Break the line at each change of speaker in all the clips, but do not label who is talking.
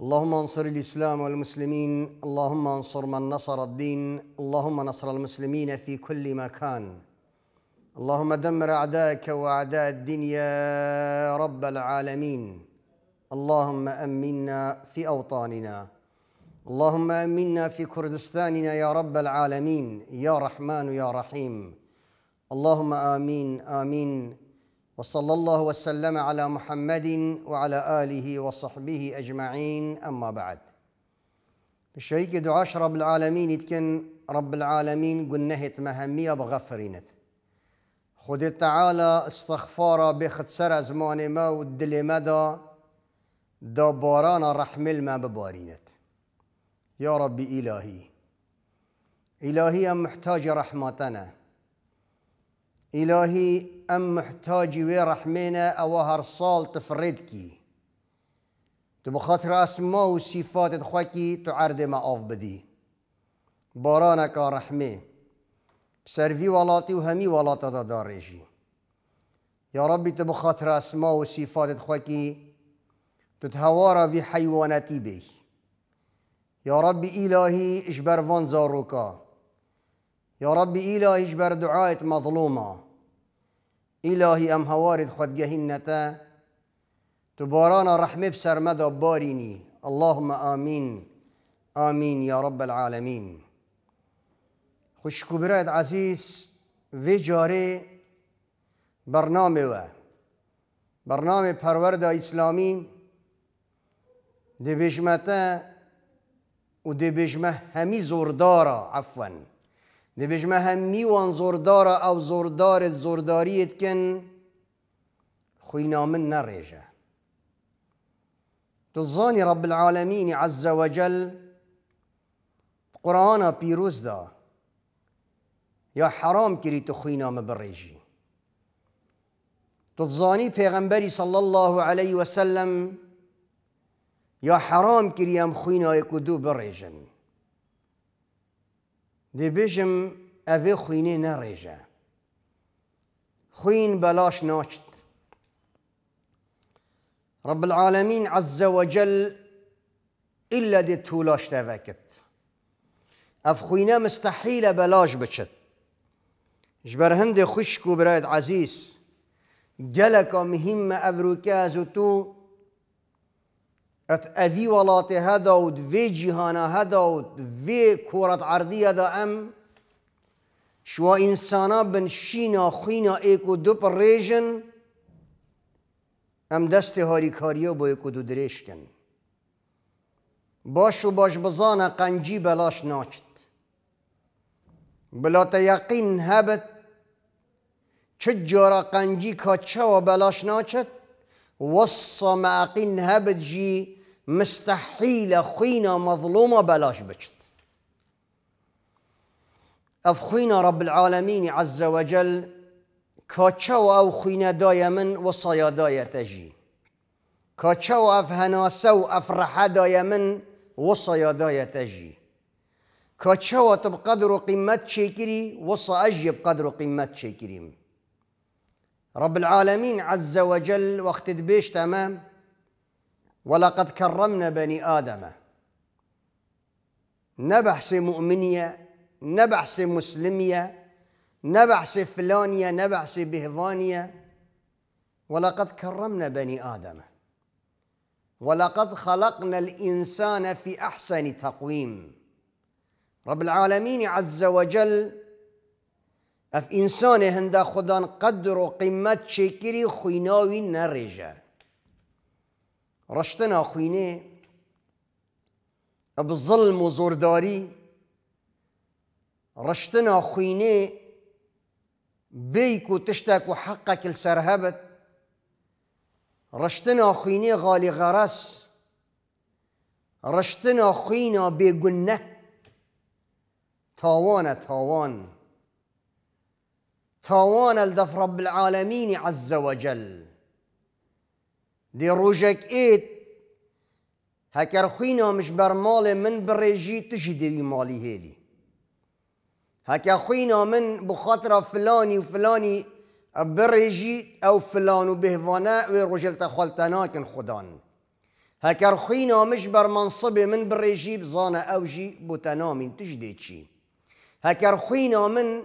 اللهم انصر الاسلام والمسلمين اللهم انصر من نصر الدين اللهم نصر المسلمين في كل مكان اللهم دمر اعداءك واعداء الدين يا رب العالمين اللهم امنا في اوطاننا اللهم امنا في كردستاننا يا رب العالمين يا رحمن يا رحيم اللهم امين امين وصلى الله وسلم على محمد وعلى آله وصحبه أجمعين أما بعد الشيك دعاء رب العالمين يتكن رب العالمين قنهت مهمية بغفرينت خد تعالى استغفارا بخد سر زمان ما والدل مدى دبارانا رحم ما ببارينت يا رب إلهي إلهي محتاج رحمتنا إلهي ام محتاجي وی رحمینه او هر سال تفرید کی تو بخاطر اسما و صفات تو عرض ما آف بدی بارانک رحمه سرفي ولاتي و همي ولات دا دارشی يا ربي تو بخاطر اسماء و صفات خوا في تو تهوارا يا ربي إلهي إشبر ربی الهی اجبر يا ربي إلهي اجبر دعاية مظلومة الهی ام هوارد خودگهین نتا تو باران رحمه بسر بارینی اللهم آمین آمین یا رب العالمین خوشکوبرات عزیز وی جاره برنامه و برنامه پرورد اسلامی دی بجمته و دی بجمه همی زوردارا عفوا دبج مهمي وان زوردارا او زوردار زورداريت كن خوينا من نرجع تظاني رب العالمين عز وجل قرآن بيروز دا يا حرام كري تخوينا مبرجي تظاني پیغمبري صلى الله عليه وسلم يا حرام كريم خوينا يكدو برجن دەبێژم ئەوێ خوینێ نەڕێژە خوین بلاش ناشت رب العالمین عزە وەجل الا دێت تولاش دەڤەکت اف خوینە مستەحیلە بلاش بچت جبر هند hindê xuşk û birayet مهم geleka mihîm me tu ات اوی ولاته هدا و وی ها هدا و وی کورت عرضی هدا ام شوا انسانا بن شینا خوینا ایک و دو پر ریجن ام دست هاری با ایک و دو دریش کن باش و باش بزانه قنجی بلاش ناچت بلاته یقین هبت چه جارا قنجی کاچه و بلاش ناچت وصی معقین هبت جی مستحيل خوينا مظلومة بلاش بجت اف خوينا رب العالمين عز وجل كاتشاو او خوينا دايا من وصايا دايا تجي كاتشاو اف هناسو افرحة دايا من وصايا دايا تجي كاتشاو بقدر قيمت شكري وصا اجي بقدر قيمت شكري رب العالمين عز وجل وقت تبيش تمام ولقد كرمنا بني آدم سي مؤمنية سي مسلمية سي فلانية سي بهفانية ولقد كرمنا بني آدم ولقد خلقنا الإنسان في أحسن تقويم رب العالمين عز وجل اف انسان هنده خدان قدر و قیمت شکری خویناوی رشتنا خوینێ بظلم وزورداري رشتنا زۆرداری بيكو خوینێ بيك وتشتك وحقك لسرهبت رشتنا خويني غالي غرس رشتنا خوينا بيقنة تاوانة تاوان تاوان الدف رب العالمين عز وجل دي روجك ايت هكر خينا مش برمال من بريجي تجي ديري مالي هيلي هكا خينا من بخاطر فلاني وفلاني بريجي او فلان وبهفانا ورجل تخلتنا كن خدان هكا خينا مش برمنصبي من بريجي بزانا اوجي بوتنامي تجدي تشي هكا خينا من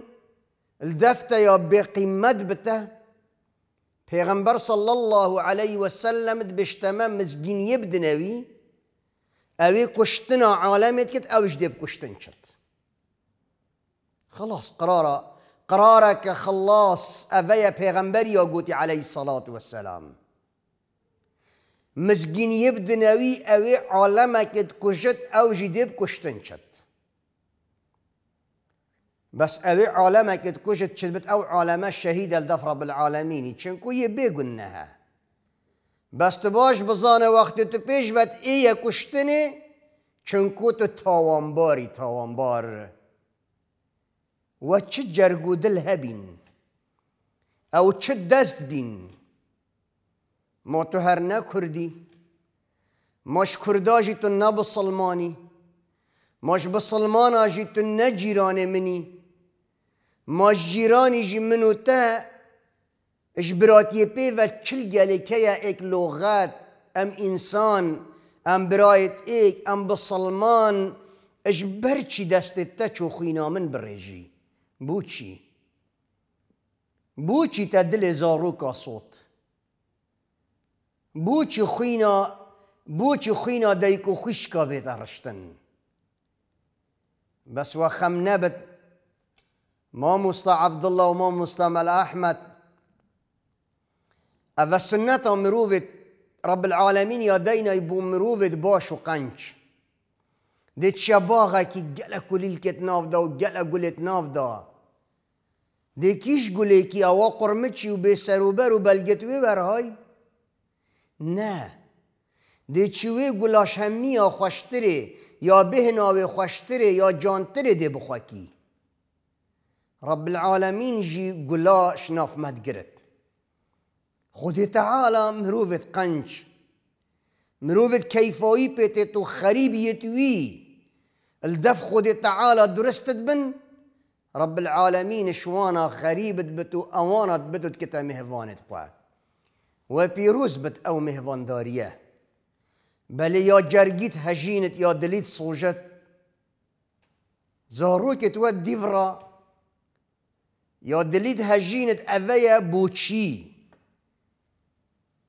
الدفتة يا بقي مدبته پیغمبر صلى الله عليه وسلم سلم بیشتر مزگین یب دنیوی، اوی کشتن عالمیت که اوج دب خلاص قرار قرارك خلاص اوی پیغمبری آگوتی علی صلوات و السلام. مزگین یب دنیوی اوی عالمیت کشت اوج بس اوي عالمه كتكوش تشلبت او عالمه الشهيده لدف رب العالمين تشنكو يبي قلناها بس تباش بزانه وقت تبيش بت ايه كشتني چنكو تو تاوانباري تاوانبار و چه جرگو دل هبین او چه دست بین ما تو هر نکردی ماش کرداجی تو نبسلمانی ماش بسلمان آجی تو نجیران منی ما جیرانی جی منو تا اش براتی پی و چل گلی که ایک لغت ام انسان ام برایت ایک ام بسلمان اش برچی دستت تا چو خوینا من برژی بو چی بو چی تا دل زارو کا صوت بو چی خوینا بو چی خوینا دیکو خوش کا بیتا رشتن بس و خم نبت ما مستا عبدالله و ما مستا احمد اوه سنت مرووید رب العالمین یادین بو مرووید باش و قنچ چه باغه که گل کلیل کت ناف دا و گل گلت ناف دا دی کیش گلی که اوا قرمچی و به سر و بلگت و برهای نه دی چوی گلاش همی یا خوشتره یا ناوی خوشتره یا جانتره دی بخواکی رب العالمين جي قلا شناف ما تقرت خودي تعالى مروفت قنج مروفت كيفوي بيتتو خريب يتوي الدف خودي تعالى درستت بن رب العالمين شوانا خريبت بتو اوانت بتو كتا مهوانت قوات وبيروز بت او مهوان داريه بل يا جرجيت هجينت يا دليت صوجت زاروكت ديفرا یا دلید هجینت اوه بوچی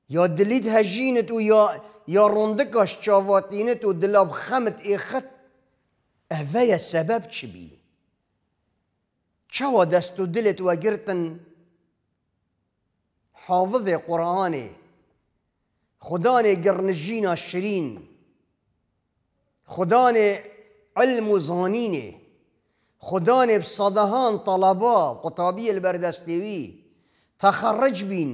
یا دلید هجینت و یا یا رندکاش چاواتینت و دلاب خمت ای خط اوه سبب چی بی چوا دست و دلت و گرتن حافظ خدا خدان گرنجینا شرین خدان علم و زانینه خدان بصدهان طلبا قطابی البردستوی تخرج بين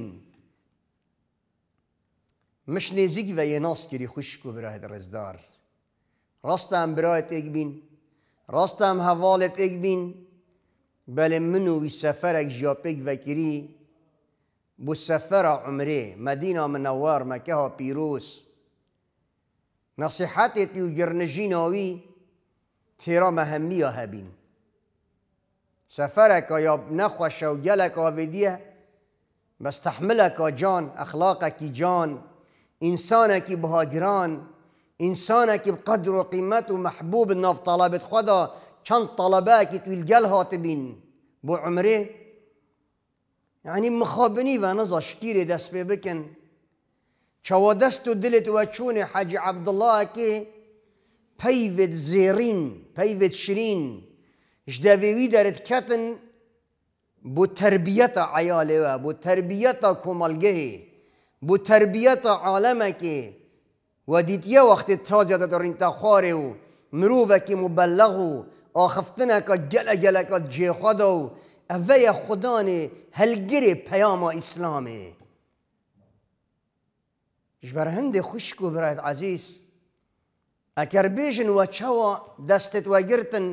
مش نزیگ و یه ناس کری خوشکو برایت رزدار راست هم برایت اگ بین راست هم حوالت اگ بین بله منو وی سفرک جاپک وکری بو سفر عمره مدینه منوار مکه ها پیروز نصیحتت و گرنجیناوی تیرا مهمی سفرك يا بنخوش وجلك وفيديه بستحملك جان أخلاقك جان إنسانك بهاجران إنسانك بقدر وقيمته محبوب ناف طلبة خدا كان طلباك تلقل هاتبين بو عمره يعني مخابني ونظر شكير شكيري دست بكن چوا دست و دلت و چون حاج عبدالله كي پیوت زیرین پیوت شیرین جداوی دەرتکەتن بۆ تربیەتە عیالێوە بۆ تربیەتە کۆمەلگەهێ بۆ تربیەتە عالەمەکێ و دیتیە وەختی تازیە دەڕینتە خوارێ و مرۆڤێکی مبەلەغ و ئاخفتنەکە گەلە گەلەکە جێخوادا و ئەڤەیە خوددانێ هەلگرێ پەیامە ئیسلامێ ژبەر هەندێ خوشک و برایەت عزیز ئەگەر بێژن وە چاوە دەستێت وەگرتن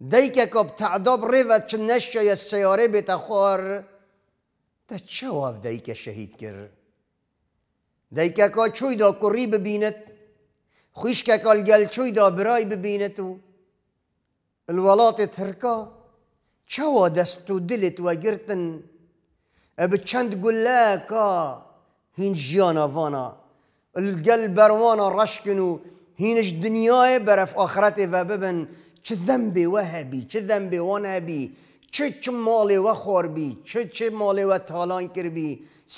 دیکه که تعداب چون چ نشه سیاره بیتا خور تا چه واف دیکه شهید کرد؟ دیکه که چوی دا کری ببیند خویش که کال گل چوی دا برای ببیند و الولات ترکا چه وا دست و دلت و گرتن اب چند گله که هین جیانا وانا الگل بروانا رشکنو و هینش دنیای برف آخرت و ببن چه ذنبی و هبی چه ذنبی وان بی، چه چه مال و خور بی چه چه مال و تالان کر بی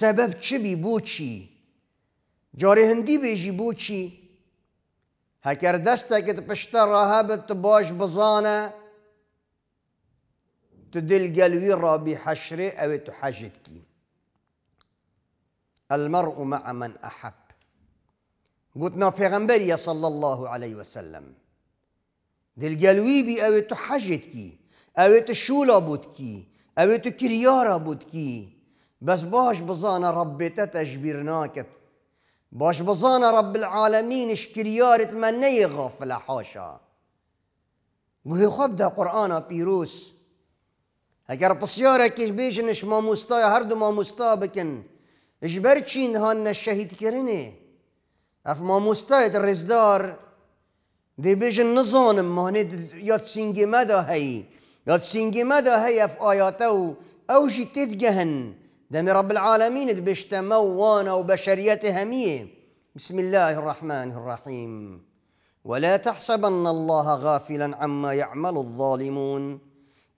سبب چه بی بو چی جاری هندی بیجی بو چی هکر دسته که پشت راه تو باش بزانه تو دل گلوی را بی حشره او تو حجت کی المرء مع من احب گوتنا پیغمبری صلی الله علیه وسلم دلگەلووی بی ئەوێت تو حجت کی ئەوێت تو شولا کی ئەوێت تو بود کی بس باش بزانە ڕبێتە تەژبیر ناکت باش بزانە رب العالمینش کریارت من نی غافل حاشا گوێ خۆبدا قورآە پیرۆس ئەگەر پرسیارێکیش هر دو ما مستا بکن اجبر چین اف ما ئەف مامۆستایت رزدار دی بیژن نزانم مهني یاد سینگی مدا هی یاد سینگی مدا هی اف آیاته و او جی تدگهن دم رب العالمين بشتمو وانا وبشرية همية بسم الله الرحمن الرحيم ولا تحسبن الله غافلا عما يعمل الظالمون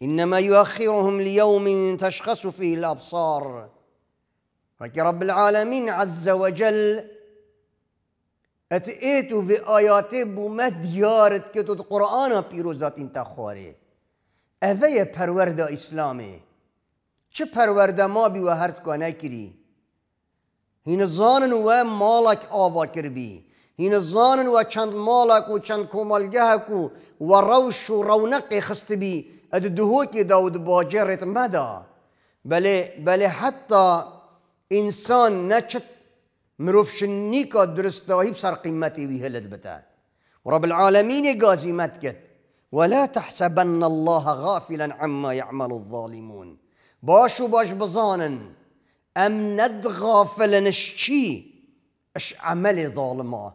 إنما يؤخرهم ليوم تشخص فيه الأبصار فك رب العالمين عز وجل ات ایت و وی آیات بومت دیارت که تو قرآن پیروزات تا تخواره اوه پرورده اسلامه چه پرورده ما بی و هرت که کری هین زانن و مالک آوا کر بی هین زانن و چند مالک و چند کمالگه و روش و رونق خست بی اد دهوکی داود باجرت مدا بله بله حتی انسان نچت مروف شنیکا درستاهی بسر قیمتی وی هلد بتا ورب العالمين گازیمت کت ولا تحسبن الله غافلا عما يعمل الظالمون باش وباش باش بزانن ام ند غافلا الشي اش عمل ظالما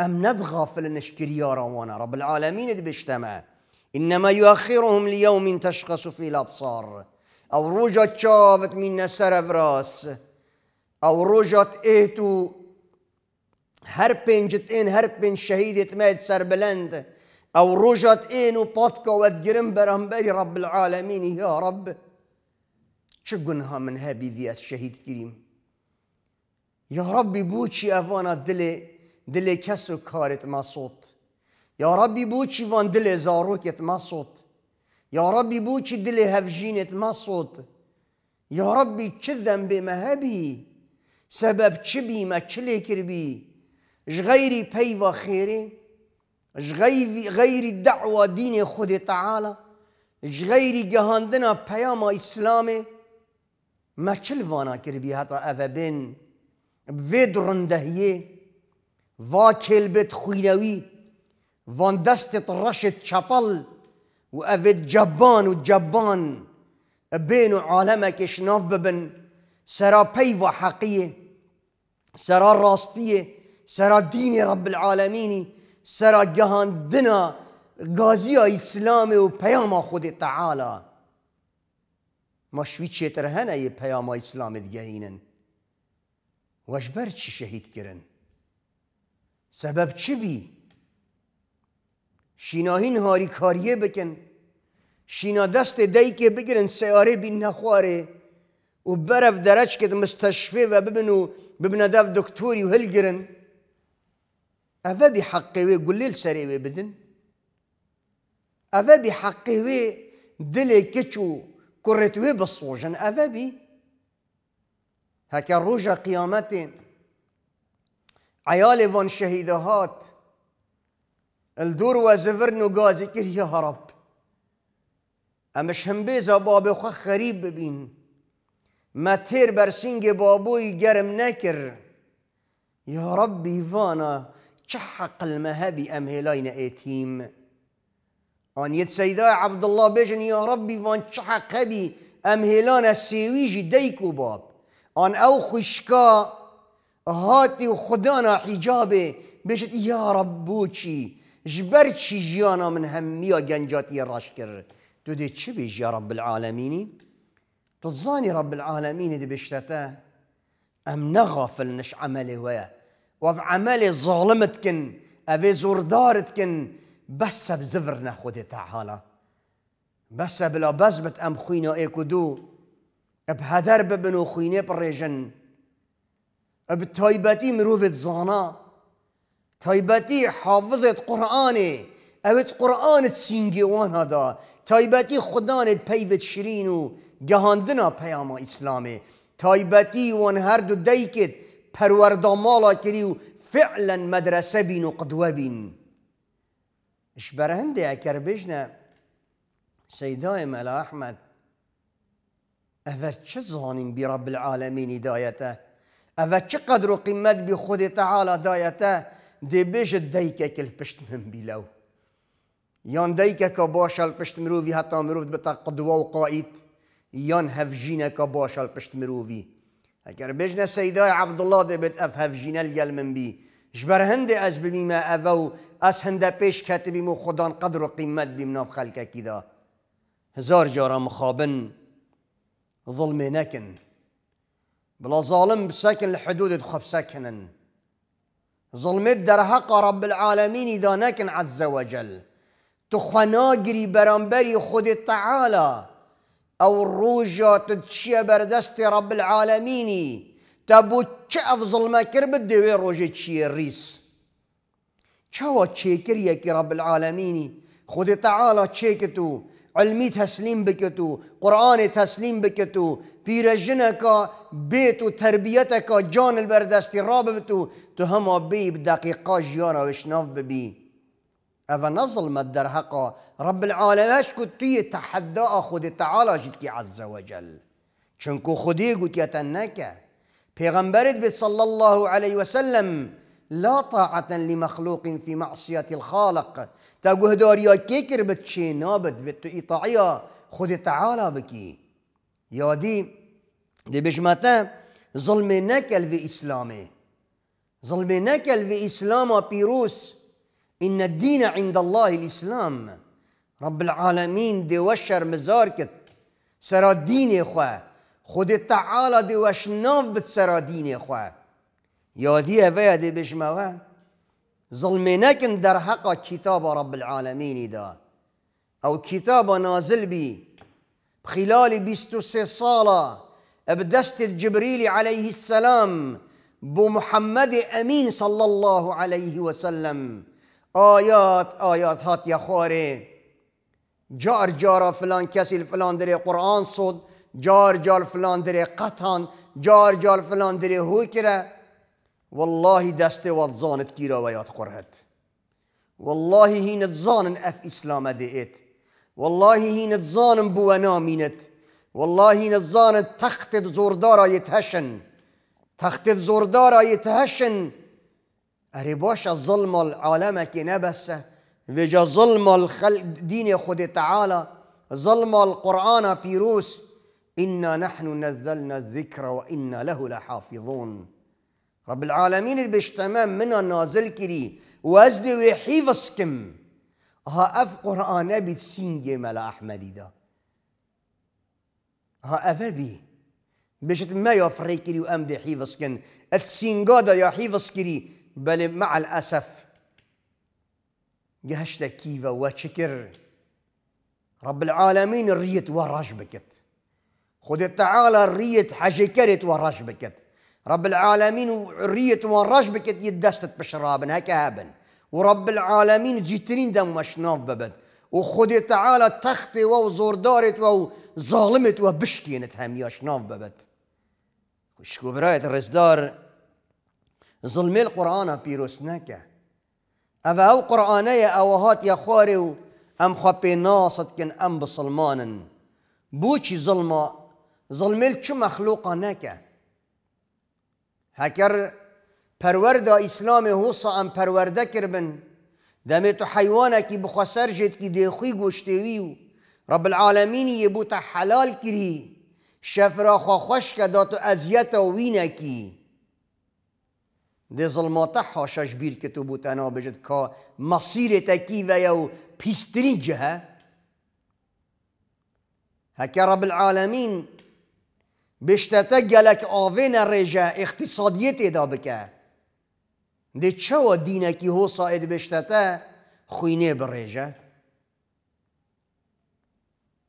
ام ند غافلا يا روانا رب العالمين بيجتمع انما يؤخرهم ليوم تشخص فيه الابصار او روجا تشافت من سرف راس او روجت اهتو هربين جتين هربين شهيدة مات بلند او روجت اين وبطكا واتجرم برهمبري رب العالمين يا رب شقنها من هابي ذي الشهيد كريم يا ربي بوشي افانا دلي دلي كسو كارت ما صوت يا ربي بوشي فان دلي زاروكت ما صوت يا ربي بوشي دلي هفجينت ما صوت يا ربي كذنبي بمهابي هبي سبب چبی ما چلی چ بیمە چ لێکردبی ژغەیری پەیوە خێرێ غەیری دەعوە دینێ خودێ تەعاە ژغەیری گەهاندنە پەیامە ئیسلامێ مە چل واناکردبی هەتا ئەڤە بن بێ ڕندەهیێ وا کلبت خویدوی وان دستت رشت چپل و ئەڤێت جبان و جبان بین و عاالەمەکێش ناف ببن سەراپەی وە حقیه سرا راستیه سرا دین رب العالمینی سرا دنا گازی اسلام و پیام خود تعالی ما شوی چه یه پیام اسلام دیگه اینن وش بر چی شهید کرن سبب چی بی شیناهین هاری کاریه بکن شینا دست دی که بگیرن سیاره بی نخواره وبرف درج كده مستشفى وببنو ببنا داف دكتوري وهلجرن أفا بحقه وي قول لي لسري وي بدن أفا بحقه وي دلي كتشو كرت وي بصوجن أفا بي هكا روجا قيامتين عيالي فان شهيدهات الدور وزفرن وقازي كير يا رب أمش هم بيزا بابي خريب ببين مەتێر بەرسینگێ بابۆی گەرم نەکرد یا ڕبی ڤانە چه حەقلمە هەبی ئەم هێلاینە ئێتیم ئانیت سەیدا عبد الله یا ڕبی ڤان چه حەقەبی ئەم هێلانە سێویژی دەیک و باب ان ئەو خوشکا هاتي وخدانا حجابي حیجابێ بێژت یا ڕەببووچی ژبەر من هميا گەنجاتی ڕاش کرد تو دێ چ بێژ یا تظاني رب العالمين دي بشتتا ام نغفل نش عملي ويا وف عملي ظالمتكن افي زوردارتكن بس بزفرنا خدي تعالى بس بلا بزبت ام خوينا ايكودو بهدر ببنو خويني بريجن بتايبتي مروفة زانا تايبتي حافظة قرآني أبت قرآن تسينجي وان هذا تايبتي خدانة بيفت شرينو جهاندنا پیام اسلامي تایبتی وان هر دو دیکت پرورده مالا کریو فعلا مدرسه بین و قدوه بین اش برهنده اکر بجنه سیدای ملا احمد اوه چه زانیم بی رب العالمین دایته اوه چه قدر و قیمت بی خود تعالی دایته دی بیش دیکه کل پشت من بیلو یان دیکه که باشل پشت مروفی حتی مروفت بتا قدوه و قائد یان هفجینه که باشال پشت مرووی اگر بجنه سیدای عبدالله ده بد اف هفجینه لیل من بی جبر هنده از ببیمه او از هنده پیش کت بیم و خدان قدر و قیمت بیم ناف خلکه کی دا هزار جارا مخابن ظلم نکن بلا ظالم بسکن الحدود خب سکنن ظلمت در حق رب العالمين إذا نكن عز وجل تو قري برانبری خود تعالى او الروجة تتشي بردستي رب العالمين تبو تشاف ظلمة كرب الدوي روجة تشي الريس شاوة تشيكر يكي رب العالمين خذي تعالى تشيكتو علمي تسليم بكتو قرآن تسليم بكتو في رجنك بيت وتربيتك جان البردستي رابطو تهما بيب دقيقة جيانا وشناف ببيه اوا نظلمت در حقا رب العالمش اش گوت توی تحدا خود تعالی جد کی عز وجل چونکو خودی گوت یتن نکه پیغمبرت به صلی الله علیه وسلم لا طاعة لمخلوق في معصية الخالق تا گهداریا کی کر بت چی نابت و تو اطاعیا خود تعالی بکی یادی دی بجمتا ظلم نکل و اسلامه ظلم نکل و اسلاما پیروس إن الدين عند الله الإسلام رب العالمين دي وشر مزاركت سرا دين خواه خود تعالى دي وشناف بت سرا دين خواه دي هفايا دي بشموه ظلمناكن در حق كتاب رب العالمين دا أو كتاب نازل بي خلال بيستو صالة ابدست جبريل عليه السلام بو محمد أمين صلى الله عليه وسلم آیات آیات هات یخواره جار جارا فلان کسی فلان در قرآن صد جار جار فلان در قطان جار جار فلان در هو کره والله دست زانت کیرا و یاد قرهت والله هینت زانن اف اسلام دیت والله هینت زانن بو نامینت والله هینت زانن تخت آیت هشن تخت آیت هشن ريبوش الظلم العالم كي بس فيجا ظلم الخلق دين خد تعالى ظلم القرآن بيروس إنا نحن نزلنا الذكر وإنا له لحافظون رب العالمين اللي بيشتمام منا نازل كري وازدي ويحيفظ كم ها اف قرآن ابي تسينجي ملا احمدي دا ها اف افبي بشت ما يفريكري وامدي حيفظ كن اتسينجا دا يا حيفظ كري بل مع الأسف جهشت كيفا وشكر رب العالمين الريت وراش بكت خد تعالى الريت حجكرت وراش بكت رب العالمين ريت وراش بكت يدستت بشرابن هكا هابن ورب العالمين جيترين دم وشناف ببد وخد تعالى تختي وزور دارت وظالمت وبشكينت هم يا شناف ببد وشكو برايت الرزدار ظلمه القرآن پیروز نکه او او قرآنه او هات یا ام خواه ناصد کن ام بسلمانن بو چی ظلمه ظلمه چه مخلوقه نکه هکر اسلام حوصا ام پرورده کربن دمه تو حیوانه بخسر جد کی دیخوی گوشتوی رب العالمین یه حلال کری شفرا خوش که داتو ازیت و دی ظلمات حاشاش بیر که تو بوتنا بجد که مصیر تکی و یو هكا رب العالمين بشتتجلك آوين الرجاء اقتصاديتي دا بك دي چوا دينكي هو صائد بشتتا خويني بالرجاء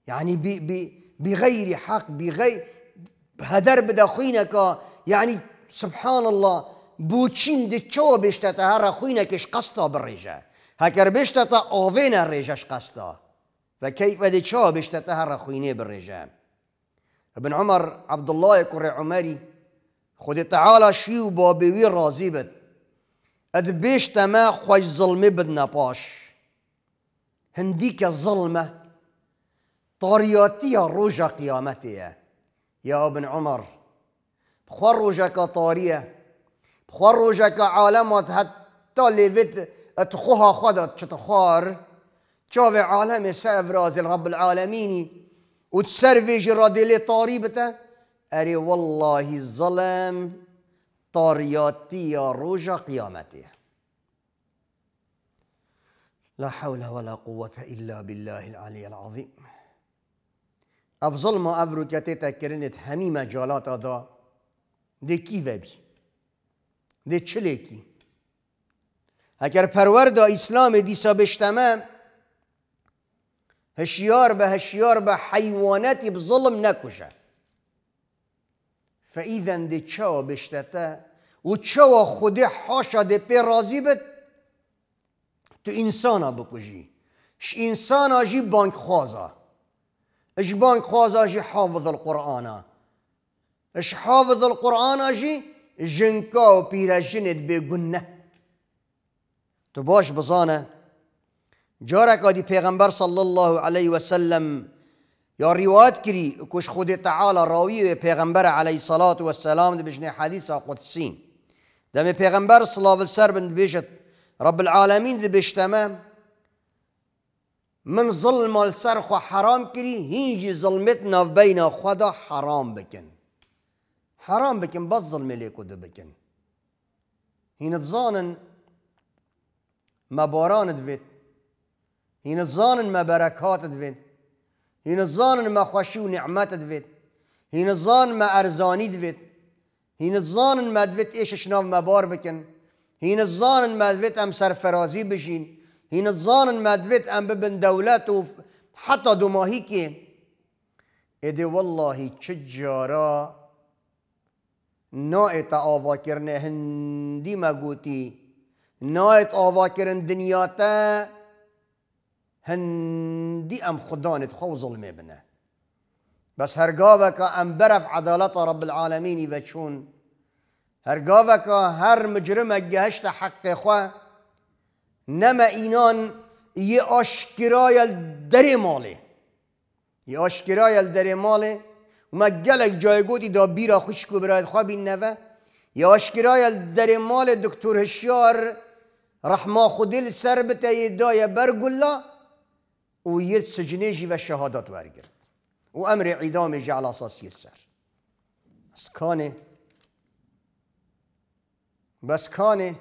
يعني بي بي بغير حق بغير هدر بدا خوينك يعني سبحان الله بوچین ده چو تا هر خوینکش قستا بریجه هکر تا آوینه ریجش قستا و کیف دی چو تا هر خوینه بریجه ابن عمر عبدالله کر عمری خود تعالی شیو با بابوی راضی بد اد بشتا ما خوش ظلمه بد نپاش هندی که ظلمه طاریاتی روژا قیامتیه یا ابن عمر بخوار روژا که طاریه خوار روژه که عالمات حتی لیوید اتخوها خودت چه خوار چاوه عالم سر افراز رب العالمینی و تسر ویجی را دلی تاری بته اری والله ظلم تاریاتی لا حول ولا قوة إلا بالله العلي العظيم أفظلم أفرو كتتا كرنت همي مجالات دا دي كيف بي ده چلیکی اگر پرورد اسلام دیسا بشتمه هشیار به هشیار به حیواناتی بظلم ظلم نکشه فاذا ده چوا بشتته و چوا خود حاشا ده پی راضی بد تو انسانا بکجی ش انسانا جی بانک خوازا اش بانک خوازا جی حافظ ها اش حافظ القرآن جی جنكا و جنت بگنه تو باش بزانه جارێکا دی پیغمبر صلى الله عليه وسلم يا ڕیوات كري کوش خودی تعالى راوي پیغمبر عليه الصلاة والسلام سەلات بجنه حديثة قدسين قودسین دەمێ پێغەمبەر سلااو سەر بن بجت رب العالمین بجتمه من ظلم السرخ حرام كري هینجی ظلمتنا بين خدا حرام بكن حرام بكن بظل ليكو دو بكن هين تظانن ما باران دفت هین زانن ما بركات دفت هین زانن ما خوشي ونعمات دفت دوید هین ما ارزاني دفت هین زانن ما دفت ايش ناو ما بار بكن هین زانن ما دفت ام سرفرازي بشين هین زانن ما دفت ام ببن دولات و حتی دو ماهی والله چجارا نایت آوا هندی مگوتی نایت آوا کرن دنیا تا هندی ام خدانت خو ظلمه بنه بس هرگاوه که ام برف عدالت رب العالمینی بچون چون هرگاوه که هر مجرم اگهشت حق خواه نما اینان یه آشکرای دری ماله یه آشکرای دری ماله ما گلک جای گودی دا بیرا خوشکو براید خواب این نوه یا اشکرای در مال دکتر هشیار رحما خودل سر بته یه دای برگلا و یه سجنه و شهادات ورگرد و امر اعدام جعل اساسی سر بس کانه بس کانه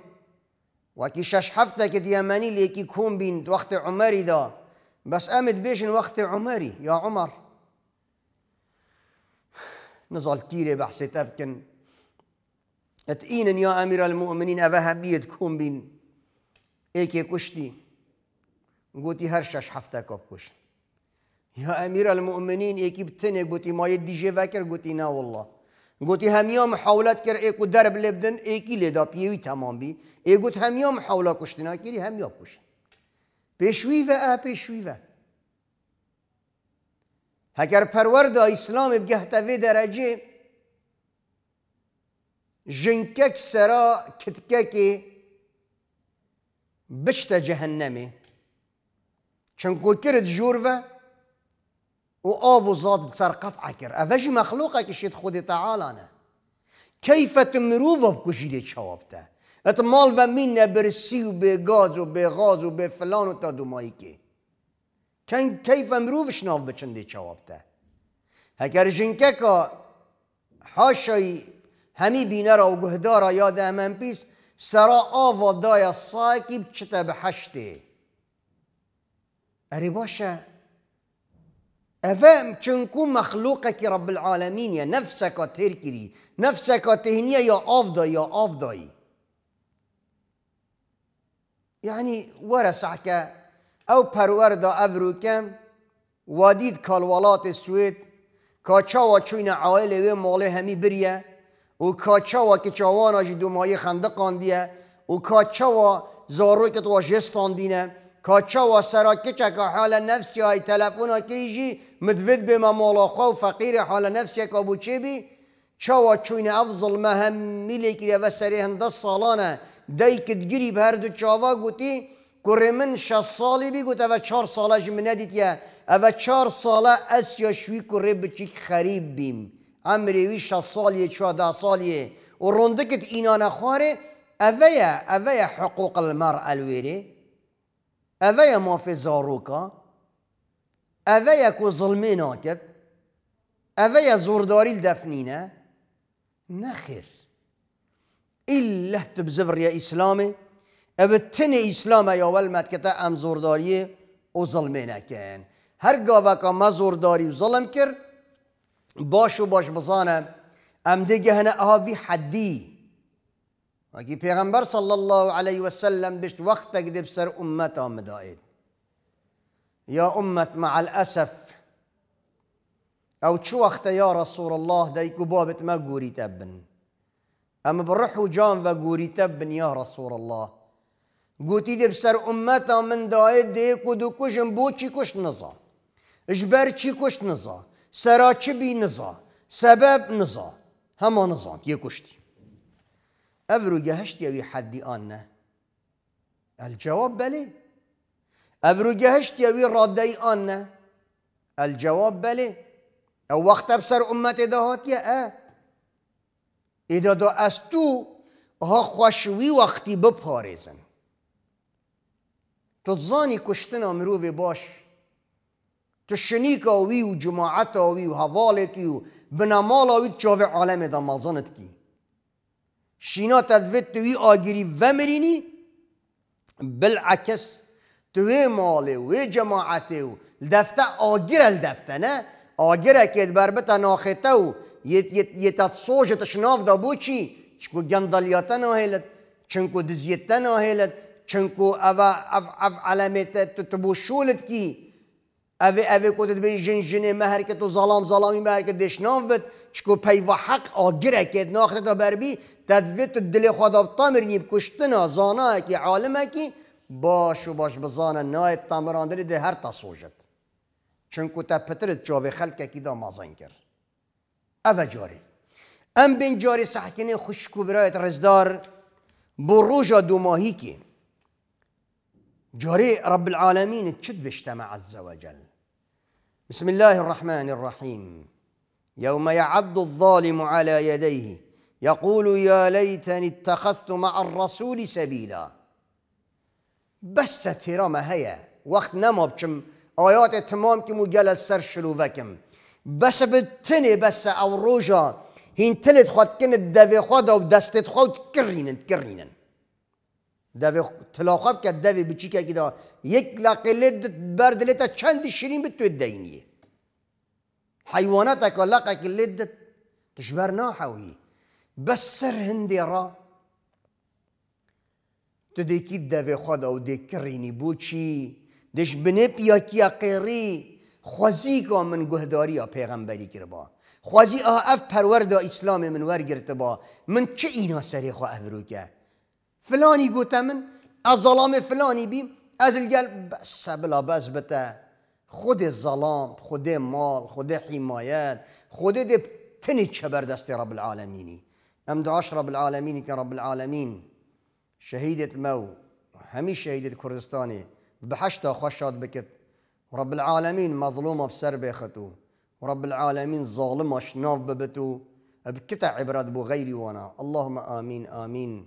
وکی شش هفته که دیمانی لیکی کون بین وقت عمری دا بس امد بيشن وقت عمري يا عمر نزال ات بحسيت یا امیر يا أمير المؤمنين کن بيد ای بين کشتی کشتی قوتی شش حفتا كوب كشت یا امیر المؤمنین ای که قوتي ما يدي جي فاكر قوتي نا والله قوتي هميا حاولت كر إيكو درب لبدن إيكي لدا بيوي تمام بي إيكو هميا حاولا كشتنا كيري هم كشت پیشوی و پیشوی و اگر پرورد اسلام بگهتوی درجه جنکک سرا کتککی بشت جهنمه چون کرد جور و او آو و زاد سر قطع کرد مخلوقه مخلوقه کشید خود تعالی نه تمرو و بکشیده چوابته ات مال و مین برسی و به گاز و به غاز و به فلان و تا دومایی که كان کەیفە مرۆڤش ناو بچندی چاوابتە هەگەر ژینکەکە حاشایی هەمی بینەرە و گوهدارە یادە ئەمەم بيس سرا ئاڤدایە دايا سايكي بە حەشتێ ئەری باشە ئەڤە چنکو مەخلوقەکی ڕب العالمینە نەفسەکە تێرگیری نەفسەکە تهنیە یا ئاڤدا یا ئاڤدایی یعنی وەرە ساکە او پروردا افروکم وادید کالوالات سوئد کاچاوا چوین عائل و مال همی بریه او کاچاوا که چاوانا جی دومای خندقان دیه او کاچاوا زارو که تو جستان دینه کاچاوا سراکه چکا حال نفسی های تلفون ها کریجی مدود به ما مالا خواه و فقیر حال نفسی که بو چه بی چاوا چوین افضل مهم میلی کریه و سری هنده سالانه دای کدگیری به هر دو چاوا گوتی گره من شست سالی بی و چهار ساله جم ندید یه او چهار ساله اس یا شوی گره بچیک خریب بیم عمروی شست سالیه چهارده سالیه و رونده اینا نخواره حقوق المرء الويري اویا ما فی زاروکا اویا کو ظلمه ناکد اویا زورداری الدفنینه نخیر إلا تبزفر يا إسلامي او تن اسلام یا ول مدکتا ام زورداری او ظلمه نکن هر گاوکا ما زورداری و ظلم کر باش و باش بزانم ام دیگه هنه آوی حدی اگه پیغمبر صلی الله علیه و سلم بشت وقت دب سر امت آمدائید یا امت مع الاسف او چو وقت یا رسول الله دیکو بابت ما گوری تبن ام برحو جان و گوری تبن یا رسول الله گوتی دی بسر امتا من دايد دی کدو کشم بو چی کشت نزا اجبر چی کشت نزا سرا چی بی نزا سبب نزا هما نزا یه کشتی او رو گهشت یوی حدی آن الجواب بلي أفرو رو گهشت یوی دي ای آن الجواب بلي او وقت بسر امت دهات يا اه ایدادا از تو ها خوشوی وقتی بپارزن تو زانی کشتنا مروی باش تو شنیک آوی و جماعت آوی و حوالت و بنامال آوی چاوه عالم دا مازانت کی شینا تدوید توی آگیری و مرینی بالعکس توی مال و جماعت و دفته آگیر دفته نه آگیره که بتا ناخته و یه تتصوش تشناف دا بو چی چکو گندالیاتا ناهیلت، چنکو دزیتا ناهیلت چنکو او اف اف علامت تبو شولت کی اوی اوی کو به جن جن مهر که تو ظلام ظلامی مهر که دشنام بد چکو پیوه حق آگره که ناخت تا بربی بی تو دل خدا تامر نیب کشتنا زانا کی عالم کی باش و باش بزانا نای تامران داری ده هر تا سوجت چنکو تا پترت جاوی خلق کی دا مازان کر اوه جاری ام بین جاری سحکنه خوشکو برایت رزدار بر دو ماهی که جريء رب العالمين تشد بيجتمع عز وجل بسم الله الرحمن الرحيم يوم يعض الظالم على يديه يقول يا ليتني اتخذت مع الرسول سبيلا بس ترامه هيا وقت نمو بكم آيات كم وقال السر شلوفكم بس بتني بس او روجا هين تلت خد كنت دفي خود او دستت خود كرينن كرينن دوی تلاقب که دوی بچی که دا یک لقله تا چند شیرین به تو دینیه حیوانات که لقه لدت تشبر ناحوی بس سر هندی را تو دیکی دوی خود او دیکرینی بوچی دش بنی یا کیا قیری خوزی که من گهداری یا پیغمبری با خوزی آه اف پرورد اسلام من ورگرت با من چه اینا سری خواه افرو که فلاني قوتمن الظلام فلاني بيم از قال بس بلا بس بتا خود الظلام خود مال خود حمايات خود دب تنج بردست رب العالمين أم دعاش رب العالمين كرب العالمين شهيدة المو همي شهيدة كردستاني بحشتا خشات بكت رب العالمين مظلومة بسر بيختو رب العالمين ظالمة شناف ببتو بكتع عبرات بو غيري وانا اللهم آمين آمين